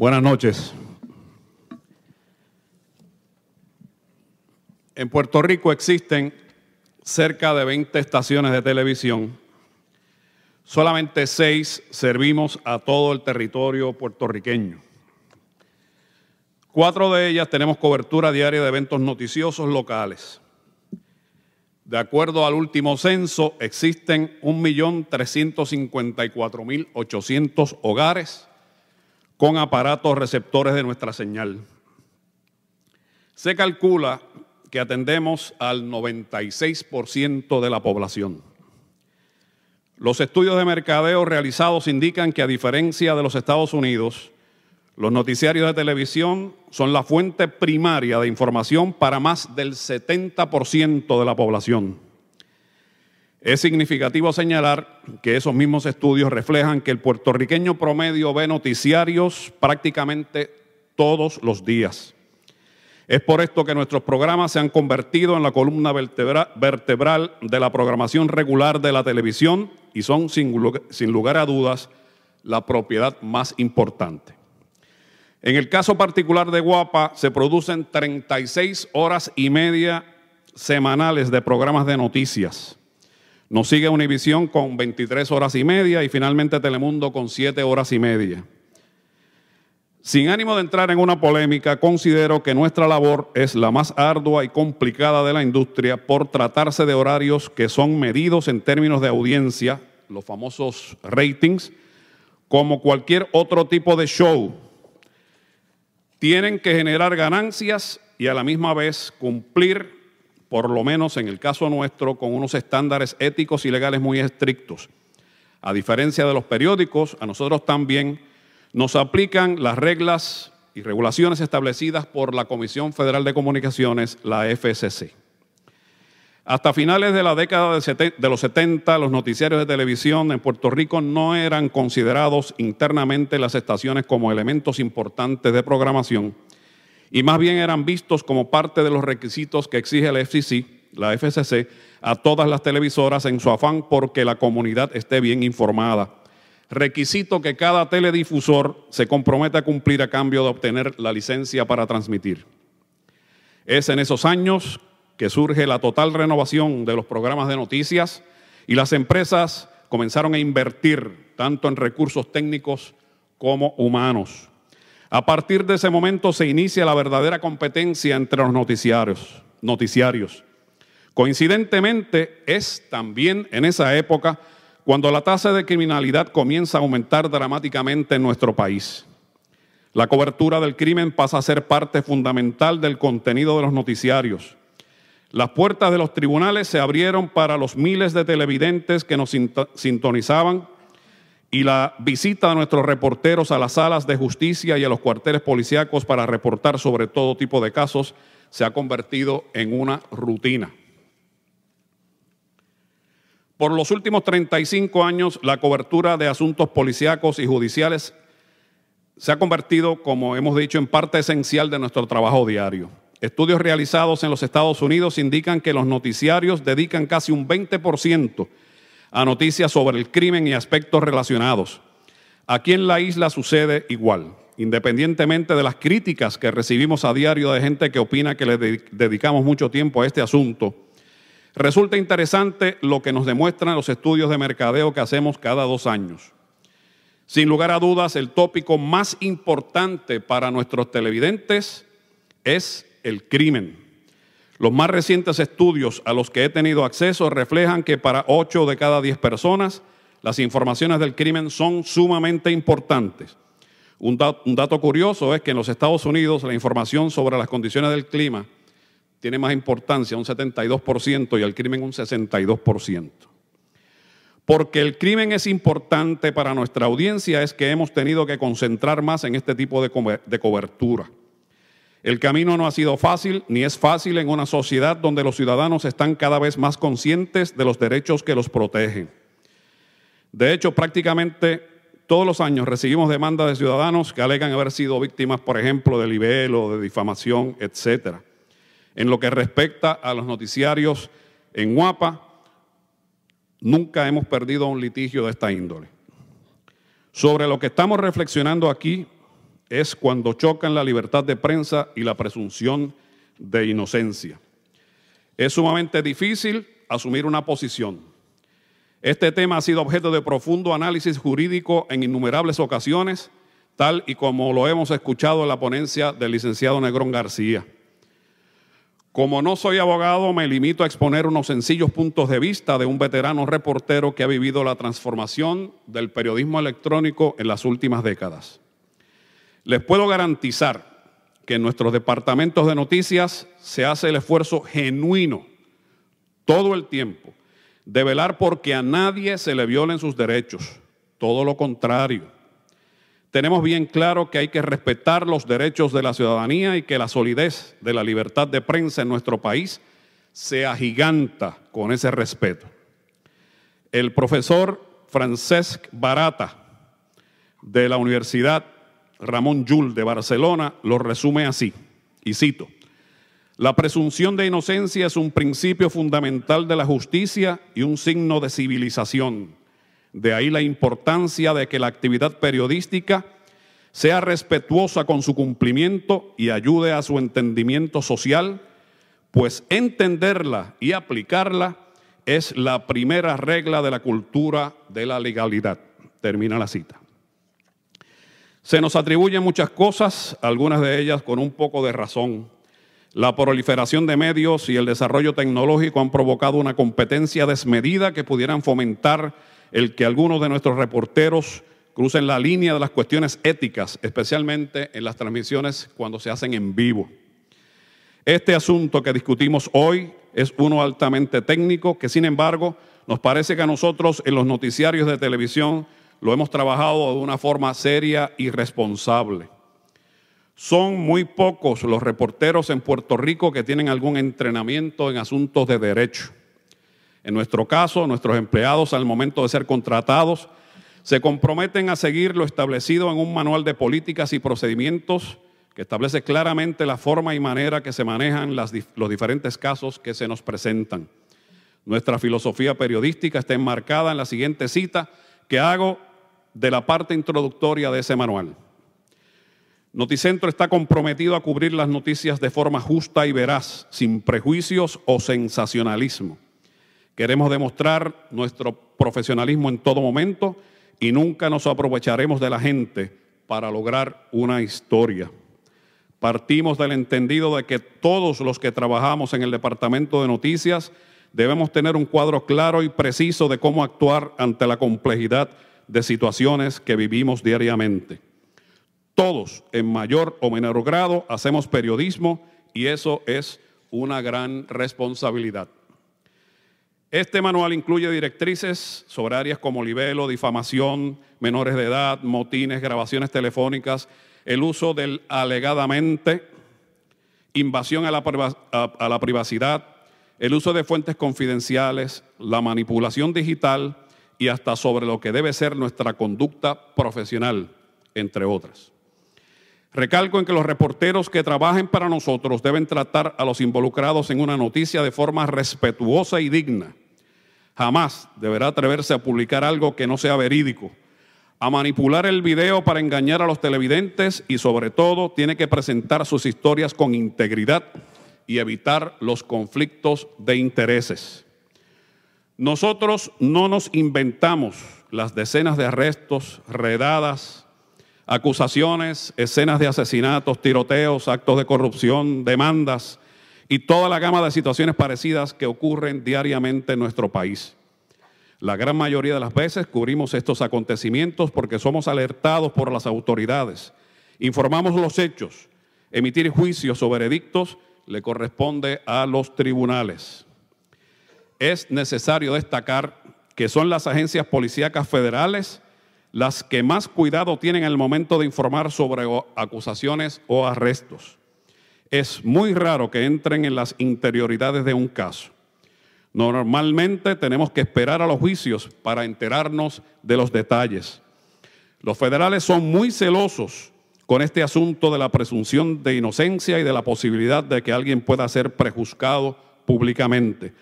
Buenas noches. En Puerto Rico existen cerca de 20 estaciones de televisión. Solamente seis servimos a todo el territorio puertorriqueño. Cuatro de ellas tenemos cobertura diaria de eventos noticiosos locales. De acuerdo al último censo, existen 1.354.800 hogares con aparatos receptores de nuestra señal. Se calcula que atendemos al 96% de la población. Los estudios de mercadeo realizados indican que a diferencia de los Estados Unidos, los noticiarios de televisión son la fuente primaria de información para más del 70% de la población. Es significativo señalar que esos mismos estudios reflejan que el puertorriqueño promedio ve noticiarios prácticamente todos los días. Es por esto que nuestros programas se han convertido en la columna vertebral de la programación regular de la televisión y son, sin lugar, sin lugar a dudas, la propiedad más importante. En el caso particular de Guapa, se producen 36 horas y media semanales de programas de noticias nos sigue Univisión con 23 horas y media y finalmente Telemundo con 7 horas y media. Sin ánimo de entrar en una polémica, considero que nuestra labor es la más ardua y complicada de la industria por tratarse de horarios que son medidos en términos de audiencia, los famosos ratings, como cualquier otro tipo de show. Tienen que generar ganancias y a la misma vez cumplir por lo menos en el caso nuestro, con unos estándares éticos y legales muy estrictos. A diferencia de los periódicos, a nosotros también nos aplican las reglas y regulaciones establecidas por la Comisión Federal de Comunicaciones, la FCC. Hasta finales de la década de los 70, los noticiarios de televisión en Puerto Rico no eran considerados internamente las estaciones como elementos importantes de programación y más bien eran vistos como parte de los requisitos que exige la FCC, la FCC, a todas las televisoras en su afán porque la comunidad esté bien informada. Requisito que cada teledifusor se compromete a cumplir a cambio de obtener la licencia para transmitir. Es en esos años que surge la total renovación de los programas de noticias y las empresas comenzaron a invertir tanto en recursos técnicos como humanos. A partir de ese momento se inicia la verdadera competencia entre los noticiarios. noticiarios. Coincidentemente, es también en esa época cuando la tasa de criminalidad comienza a aumentar dramáticamente en nuestro país. La cobertura del crimen pasa a ser parte fundamental del contenido de los noticiarios. Las puertas de los tribunales se abrieron para los miles de televidentes que nos sintonizaban y la visita de nuestros reporteros a las salas de justicia y a los cuarteles policíacos para reportar sobre todo tipo de casos se ha convertido en una rutina. Por los últimos 35 años, la cobertura de asuntos policíacos y judiciales se ha convertido, como hemos dicho, en parte esencial de nuestro trabajo diario. Estudios realizados en los Estados Unidos indican que los noticiarios dedican casi un 20% a noticias sobre el crimen y aspectos relacionados. Aquí en la isla sucede igual, independientemente de las críticas que recibimos a diario de gente que opina que le dedicamos mucho tiempo a este asunto. Resulta interesante lo que nos demuestran los estudios de mercadeo que hacemos cada dos años. Sin lugar a dudas, el tópico más importante para nuestros televidentes es el crimen. Los más recientes estudios a los que he tenido acceso reflejan que para 8 de cada 10 personas las informaciones del crimen son sumamente importantes. Un, dato, curioso es que en los Estados Unidos la información sobre las condiciones del clima tiene más importancia, un 72%, y el crimen un 62%. Porque el crimen es importante para nuestra audiencia es que hemos tenido que concentrar más en este tipo de cobertura. El camino no ha sido fácil ni es fácil en una sociedad donde los ciudadanos están cada vez más conscientes de los derechos que los protegen. De hecho, prácticamente todos los años recibimos demandas de ciudadanos que alegan haber sido víctimas, por ejemplo, de libelo, de difamación, etc. En lo que respecta a los noticiarios en Guapa, nunca hemos perdido un litigio de esta índole. Sobre lo que estamos reflexionando aquí es cuando chocan la libertad de prensa y la presunción de inocencia. Es sumamente difícil asumir una posición. Este tema ha sido objeto de profundo análisis jurídico en innumerables ocasiones, tal y como lo hemos escuchado en la ponencia del licenciado Negrón García. Como no soy abogado, me limito a exponer unos sencillos puntos de vista de un veterano reportero que ha vivido la transformación del periodismo electrónico en las últimas décadas. Les puedo garantizar que en nuestros departamentos de noticias se hace el esfuerzo genuino todo el tiempo de velar porque a nadie se le violen sus derechos. Todo lo contrario. Tenemos bien claro que hay que respetar los derechos de la ciudadanía y que la solidez de la libertad de prensa en nuestro país se agiganta con ese respeto. El profesor Francesc Barata de la Universidad Ramón Yul, de Barcelona lo resume así, y cito, la presunción de inocencia es un principio fundamental de la justicia y un signo de civilización. De ahí la importancia de que la actividad periodística sea respetuosa con su cumplimiento y ayude a su entendimiento social, pues entenderla y aplicarla es la primera regla de la cultura de la legalidad. Termina la cita. Se nos atribuyen muchas cosas, algunas de ellas con un poco de razón. La proliferación de medios y el desarrollo tecnológico han provocado una competencia desmedida que pudieran fomentar el que algunos de nuestros reporteros crucen la línea de las cuestiones éticas, especialmente en las transmisiones cuando se hacen en vivo. Este asunto que discutimos hoy es uno altamente técnico que, sin embargo, nos parece que a nosotros en los noticiarios de televisión lo hemos trabajado de una forma seria y responsable. Son muy pocos los reporteros en Puerto Rico que tienen algún entrenamiento en asuntos de derecho. En nuestro caso, nuestros empleados al momento de ser contratados se comprometen a seguir lo establecido en un manual de políticas y procedimientos que establece claramente la forma y manera que se manejan los diferentes casos que se nos presentan. Nuestra filosofía periodística está enmarcada en la siguiente cita que hago de la parte introductoria de ese manual. Noticentro está comprometido a cubrir las noticias de forma justa y veraz, sin prejuicios o sensacionalismo. Queremos demostrar nuestro profesionalismo en todo momento y nunca nos aprovecharemos de la gente para lograr una historia. Partimos del entendido de que todos los que trabajamos en el Departamento de Noticias debemos tener un cuadro claro y preciso de cómo actuar ante la complejidad de situaciones que vivimos diariamente. Todos, en mayor o menor grado, hacemos periodismo y eso es una gran responsabilidad. Este manual incluye directrices sobre áreas como libelo, difamación, menores de edad, motines, grabaciones telefónicas, el uso del alegadamente, invasión a la, privacidad, el uso de fuentes confidenciales, la manipulación digital, y hasta sobre lo que debe ser nuestra conducta profesional, entre otras. Recalco en que los reporteros que trabajen para nosotros deben tratar a los involucrados en una noticia de forma respetuosa y digna. Jamás deberá atreverse a publicar algo que no sea verídico, a manipular el video para engañar a los televidentes y sobre todo tiene que presentar sus historias con integridad y evitar los conflictos de intereses. Nosotros no nos inventamos las decenas de arrestos, redadas, acusaciones, escenas de asesinatos, tiroteos, actos de corrupción, demandas y toda la gama de situaciones parecidas que ocurren diariamente en nuestro país. La gran mayoría de las veces cubrimos estos acontecimientos porque somos alertados por las autoridades. Informamos los hechos. Emitir juicios o veredictos le corresponde a los tribunales es necesario destacar que son las agencias policíacas federales las que más cuidado tienen al momento de informar sobre acusaciones o arrestos. Es muy raro que entren en las interioridades de un caso. Normalmente tenemos que esperar a los juicios para enterarnos de los detalles. Los federales son muy celosos con este asunto de la presunción de inocencia y de la posibilidad de que alguien pueda ser prejuzgado públicamente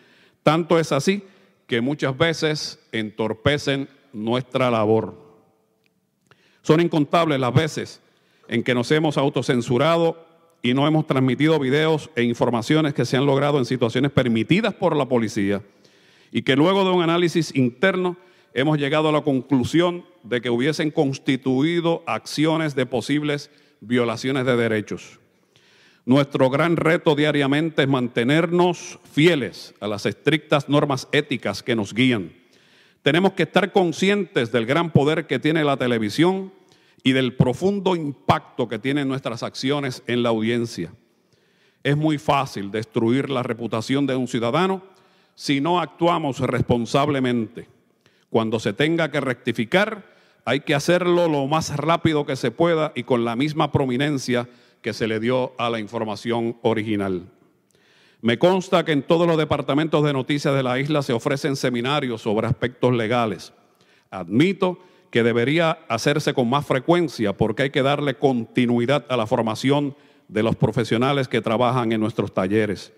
tanto es así que muchas veces entorpecen nuestra labor. Son incontables las veces en que nos hemos autocensurado y no hemos transmitido videos e informaciones que se han logrado en situaciones permitidas por la policía y que luego de un análisis interno hemos llegado a la conclusión de que hubiesen constituido acciones de posibles violaciones de derechos. Nuestro gran reto diariamente es mantenernos fieles a las estrictas normas éticas que nos guían. Tenemos que estar conscientes del gran poder que tiene la televisión y del profundo impacto que tienen nuestras acciones en la audiencia. Es muy fácil destruir la reputación de un ciudadano si no actuamos responsablemente. Cuando se tenga que rectificar, hay que hacerlo lo más rápido que se pueda y con la misma prominencia que se le dio a la información original. Me consta que en todos los departamentos de noticias de la isla se ofrecen seminarios sobre aspectos legales. Admito que debería hacerse con más frecuencia porque hay que darle continuidad a la formación de los profesionales que trabajan en nuestros talleres.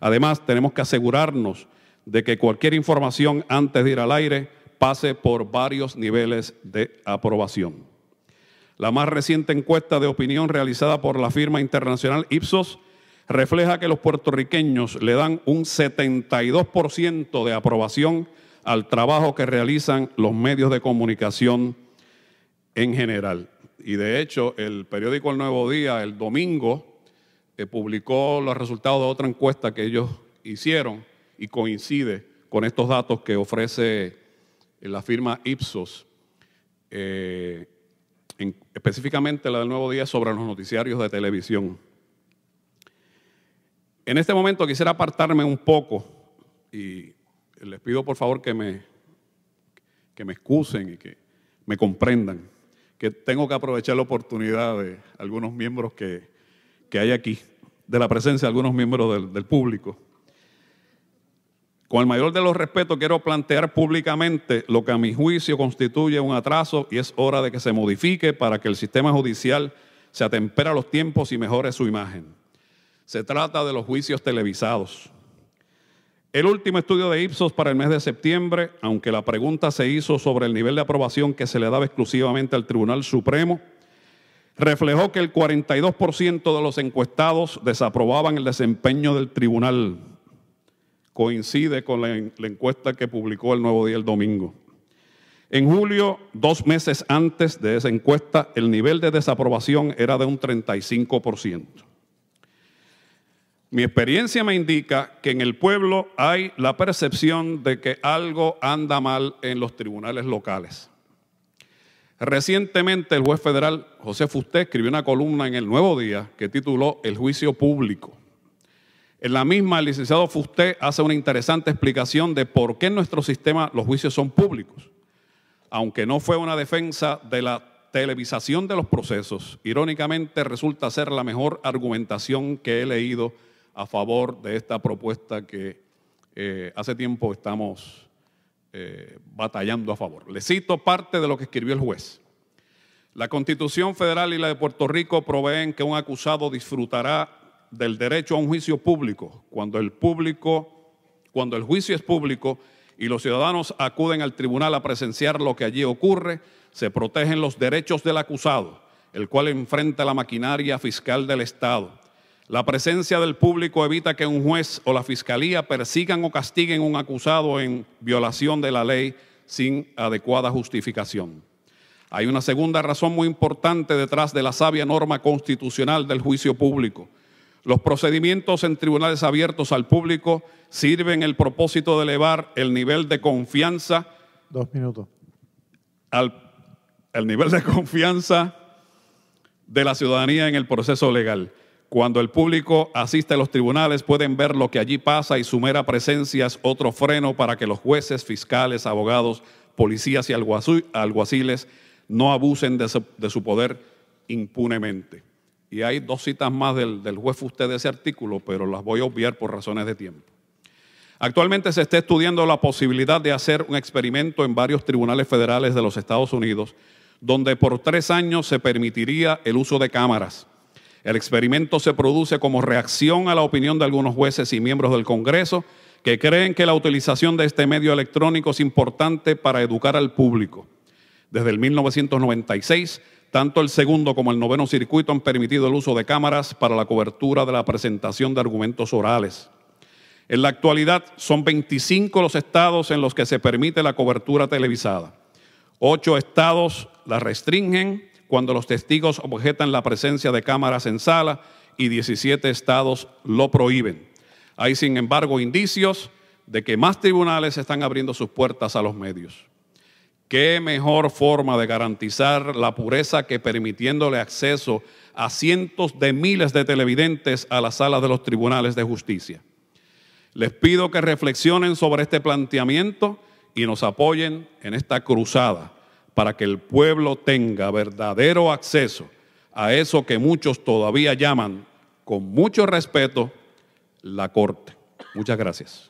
Además, tenemos que asegurarnos de que cualquier información antes de ir al aire pase por varios niveles de aprobación. La más reciente encuesta de opinión realizada por la firma internacional Ipsos refleja que los puertorriqueños le dan un 72% de aprobación al trabajo que realizan los medios de comunicación en general. Y de hecho, el periódico El Nuevo Día el domingo eh, publicó los resultados de otra encuesta que ellos hicieron y coincide con estos datos que ofrece la firma Ipsos. Eh, específicamente la del Nuevo Día, sobre los noticiarios de televisión. En este momento quisiera apartarme un poco y les pido por favor que me, que me excusen y que me comprendan, que tengo que aprovechar la oportunidad de algunos miembros que, que hay aquí, de la presencia de algunos miembros del público. Con el mayor de los respetos quiero plantear públicamente lo que a mi juicio constituye un atraso y es hora de que se modifique para que el sistema judicial se atempera a los tiempos y mejore su imagen. Se trata de los juicios televisados. El último estudio de Ipsos para el mes de septiembre, aunque la pregunta se hizo sobre el nivel de aprobación que se le daba exclusivamente al Tribunal Supremo, reflejó que el 42% de los encuestados desaprobaban el desempeño del tribunal coincide con la, encuesta que publicó el Nuevo Día el domingo. En julio, dos meses antes de esa encuesta, el nivel de desaprobación era de un 35%. Mi experiencia me indica que en el pueblo hay la percepción de que algo anda mal en los tribunales locales. Recientemente el juez federal José Fusté escribió una columna en El Nuevo Día que tituló El juicio público. En la misma, el licenciado Fusté hace una interesante explicación de por qué en nuestro sistema los juicios son públicos. Aunque no fue una defensa de la televisación de los procesos, irónicamente resulta ser la mejor argumentación que he leído a favor de esta propuesta que eh, hace tiempo estamos eh, batallando a favor. Le cito parte de lo que escribió el juez. La Constitución Federal y la de Puerto Rico proveen que un acusado disfrutará del derecho a un juicio público, cuando el público, cuando el juicio es público y los ciudadanos acuden al tribunal a presenciar lo que allí ocurre, se protegen los derechos del acusado, el cual enfrenta la maquinaria fiscal del Estado. La presencia del público evita que un juez o la fiscalía persigan o castiguen a un acusado en violación de la ley sin adecuada justificación. Hay una segunda razón muy importante detrás de la sabia norma constitucional del juicio público, los procedimientos en tribunales abiertos al público sirven el propósito de elevar el nivel de confianza. Dos minutos. Al, el nivel de confianza de la ciudadanía en el proceso legal. Cuando el público asiste a los tribunales pueden ver lo que allí pasa y su mera presencia es otro freno para que los jueces, fiscales, abogados, policías y alguaciles no abusen de su poder impunemente. Y hay dos citas más del, del juez usted de ese artículo, pero las voy a obviar por razones de tiempo. Actualmente se está estudiando la posibilidad de hacer un experimento en varios tribunales federales de los Estados Unidos, donde por tres años se permitiría el uso de cámaras. El experimento se produce como reacción a la opinión de algunos jueces y miembros del Congreso que creen que la utilización de este medio electrónico es importante para educar al público. Desde el 1996, tanto el segundo como el noveno circuito han permitido el uso de cámaras para la cobertura de la presentación de argumentos orales. En la actualidad son 25 los estados en los que se permite la cobertura televisada. Ocho estados la restringen cuando los testigos objetan la presencia de cámaras en sala y 17 estados lo prohíben. Hay, sin embargo, indicios de que más tribunales están abriendo sus puertas a los medios. ¿Qué mejor forma de garantizar la pureza que permitiéndole acceso a cientos de miles de televidentes a la sala de los tribunales de justicia? Les pido que reflexionen sobre este planteamiento y nos apoyen en esta cruzada para que el pueblo tenga verdadero acceso a eso que muchos todavía llaman, con mucho respeto, la Corte. Muchas gracias.